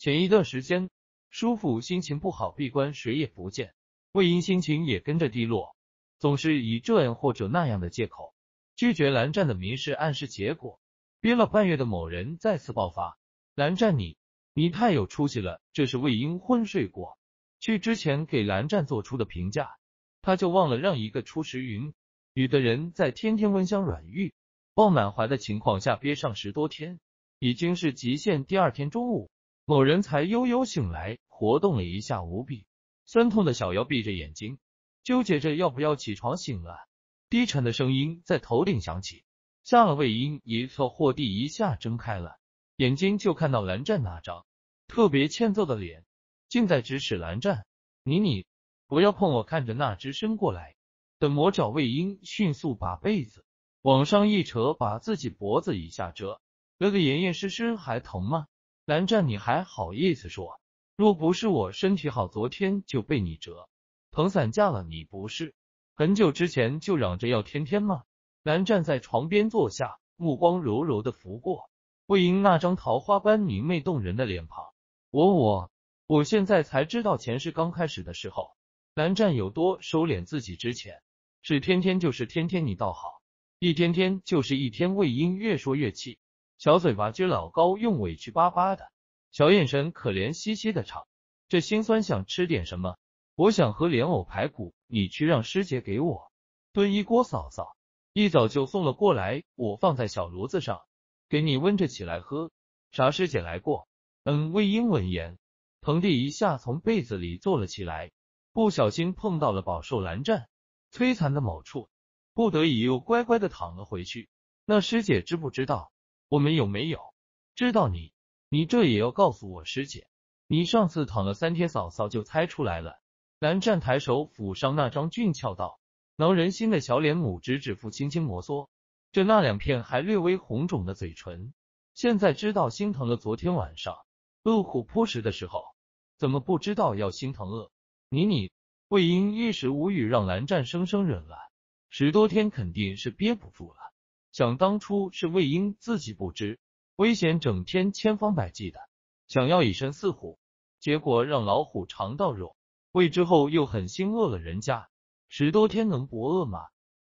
前一段时间，叔父心情不好，闭关，谁也不见。魏婴心情也跟着低落，总是以这样或者那样的借口拒绝蓝湛的明示暗示。结果憋了半月的某人再次爆发。蓝湛，你你太有出息了！这是魏婴昏睡过去之前给蓝湛做出的评价。他就忘了让一个初识云雨的人在天天温香软玉抱满怀的情况下憋上十多天，已经是极限。第二天中午。某人才悠悠醒来，活动了一下无比酸痛的小腰，闭着眼睛纠结着要不要起床。醒了，低沉的声音在头顶响起，吓了魏婴一跳。霍地一下睁开了眼睛，就看到蓝湛那张特别欠揍的脸近在咫尺。蓝湛，你你不要碰我！看着那只伸过来的魔爪，魏婴迅速把被子往上一扯，把自己脖子一下遮遮得严严实实。还疼吗？蓝湛，你还好意思说？若不是我身体好，昨天就被你折，捧散架了。你不是很久之前就嚷着要天天吗？蓝湛在床边坐下，目光柔柔的拂过魏婴那张桃花般明媚动人的脸庞。我我我现在才知道前世刚开始的时候，蓝湛有多收敛自己。之前是天天就是天天，你倒好，一天天就是一天。魏婴越说越气。小嘴巴撅老高，用委屈巴巴的小眼神，可怜兮兮的唱：“这心酸，想吃点什么？我想喝莲藕排骨，你去让师姐给我炖一锅。嫂嫂一早就送了过来，我放在小炉子上，给你温着起来喝。啥？师姐来过？嗯。魏婴闻言，腾地一下从被子里坐了起来，不小心碰到了饱受蓝湛摧残的某处，不得已又乖乖的躺了回去。那师姐知不知道？我们有没有知道你？你这也要告诉我师姐？你上次躺了三天，嫂嫂就猜出来了。蓝湛抬手抚上那张俊俏、道挠人心的小脸，拇指指腹轻轻摩挲着那两片还略微红肿的嘴唇。现在知道心疼了。昨天晚上饿虎扑食的时候，怎么不知道要心疼饿？你你魏婴一时无语，让蓝湛生生忍了十多天，肯定是憋不住了。想当初是魏婴自己不知危险，整天千方百计的想要以身饲虎，结果让老虎尝到肉，喂之后又狠心饿了人家，十多天能不饿吗？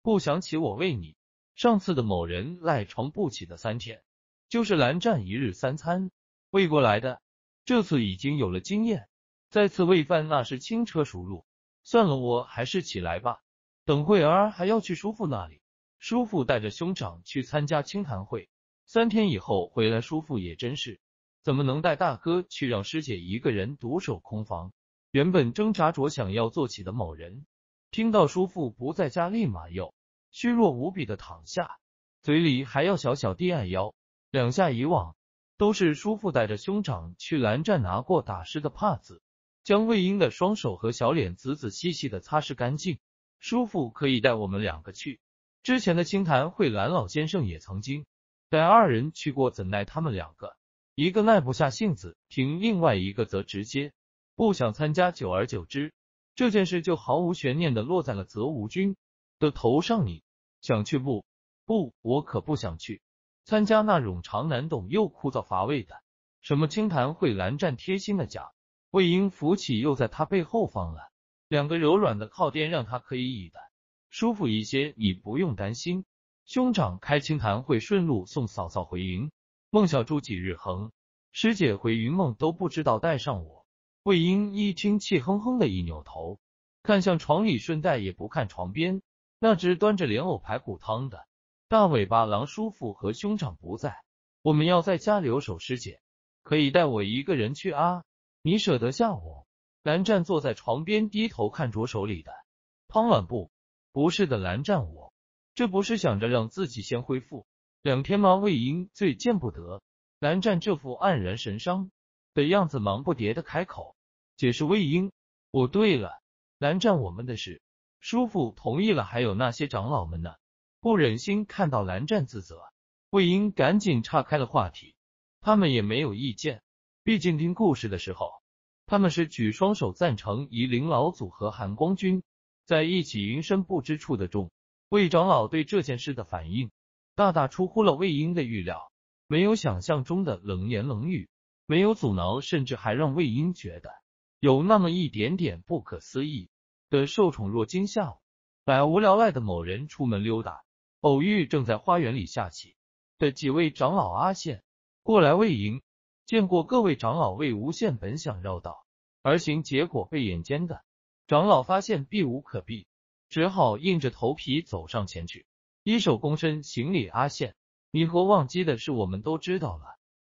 不想起我喂你上次的某人赖床不起的三天，就是蓝湛一日三餐喂过来的。这次已经有了经验，再次喂饭那是轻车熟路。算了，我还是起来吧，等会儿还要去叔父那里。叔父带着兄长去参加清谈会，三天以后回来。叔父也真是，怎么能带大哥去，让师姐一个人独守空房？原本挣扎着想要坐起的某人，听到叔父不在家，立马又虚弱无比的躺下，嘴里还要小小地按腰两下。以往都是叔父带着兄长去蓝湛拿过打湿的帕子，将魏婴的双手和小脸仔仔细细的擦拭干净。叔父可以带我们两个去。之前的清谈会，蓝老先生也曾经带二人去过，怎奈他们两个，一个耐不下性子，听，另外一个则直接不想参加。久而久之，这件事就毫无悬念的落在了泽无君的头上。你想去不？不，我可不想去参加那种长难懂又枯燥乏味的什么清谈会。蓝湛贴心的讲，魏婴扶起，又在他背后放了两个柔软的靠垫，让他可以倚的。舒服一些，你不用担心。兄长开清谈会，顺路送嫂嫂回营。孟小柱几日横，师姐回云梦都不知道带上我。魏婴一听，气哼哼的一扭头，看向床里，顺带也不看床边那只端着莲藕排骨汤的大尾巴狼。叔父和兄长不在，我们要在家留守。师姐可以带我一个人去啊？你舍得下我？蓝湛坐在床边，低头看着手里的汤碗布。不是的，蓝湛，我这不是想着让自己先恢复两天吗？魏婴最见不得蓝湛这副黯然神伤的样子，忙不迭的开口解释：“魏婴，我对了，蓝湛，我们的事，叔父同意了，还有那些长老们呢，不忍心看到蓝湛自责。”魏婴赶紧岔开了话题，他们也没有意见，毕竟听故事的时候，他们是举双手赞成夷陵老祖和含光君。在“一起云深不知处”的中，魏长老对这件事的反应大大出乎了魏婴的预料，没有想象中的冷言冷语，没有阻挠，甚至还让魏婴觉得有那么一点点不可思议的受宠若惊。下午，百无聊赖的某人出门溜达，偶遇正在花园里下棋的几位长老。阿羡过来，魏婴见过各位长老。魏无羡本想绕道而行，结果被眼尖的。长老发现避无可避，只好硬着头皮走上前去，一手躬身行礼。阿宪，你和忘机的事我们都知道了。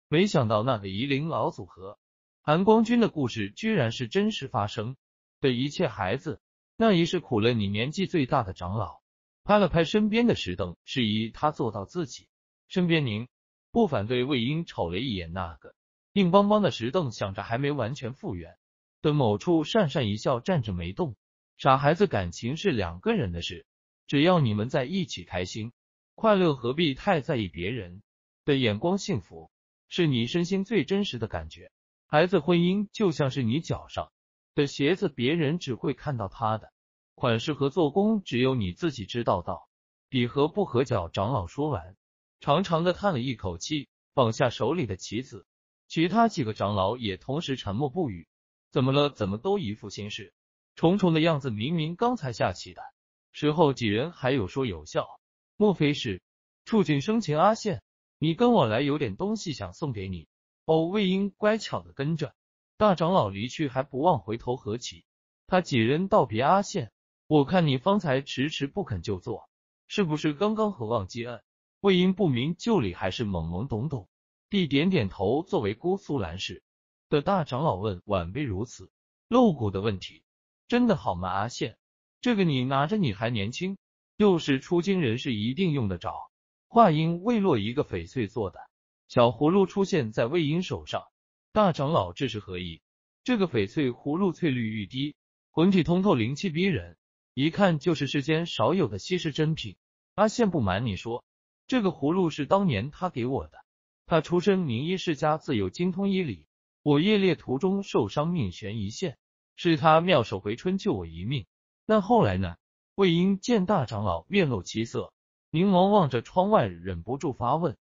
没想到那个夷陵老祖和韩光君的故事居然是真实发生。的一切孩子，那也是苦了你年纪最大的长老。拍了拍身边的石凳，示意他坐到自己身边。您不反对？魏婴瞅了一眼那个硬邦邦的石凳，想着还没完全复原。的某处讪讪一笑，站着没动。傻孩子，感情是两个人的事，只要你们在一起开心、快乐，何必太在意别人的眼光？幸福是你身心最真实的感觉。孩子婚姻就像是你脚上的鞋子，别人只会看到他的款式和做工，只有你自己知道到比合不合脚。长老说完，长长的叹了一口气，放下手里的棋子。其他几个长老也同时沉默不语。怎么了？怎么都一副心事重重的样子？明明刚才下棋的时候，几人还有说有笑，莫非是触景生情？阿羡，你跟我来，有点东西想送给你。哦，魏婴乖巧的跟着大长老离去，还不忘回头和棋。他几人道别阿羡，我看你方才迟迟不肯就坐，是不是刚刚和忘机恩？魏婴不明就里，还是懵懵懂懂，地点点头。作为姑苏兰氏。的大长老问：“晚辈如此露骨的问题，真的好吗？”阿羡，这个你拿着，你还年轻，又是出京人士，一定用得着。话音未落，一个翡翠做的小葫芦出现在魏婴手上。大长老，这是何意？这个翡翠葫芦翠绿欲滴，魂体通透，灵气逼人，一看就是世间少有的稀世珍品。阿羡，不瞒你说，这个葫芦是当年他给我的。他出身名医世家，自幼精通医理。我夜猎途中受伤，命悬一线，是他妙手回春救我一命。那后来呢？魏婴见大长老面露其色，凝眸望着窗外，忍不住发问。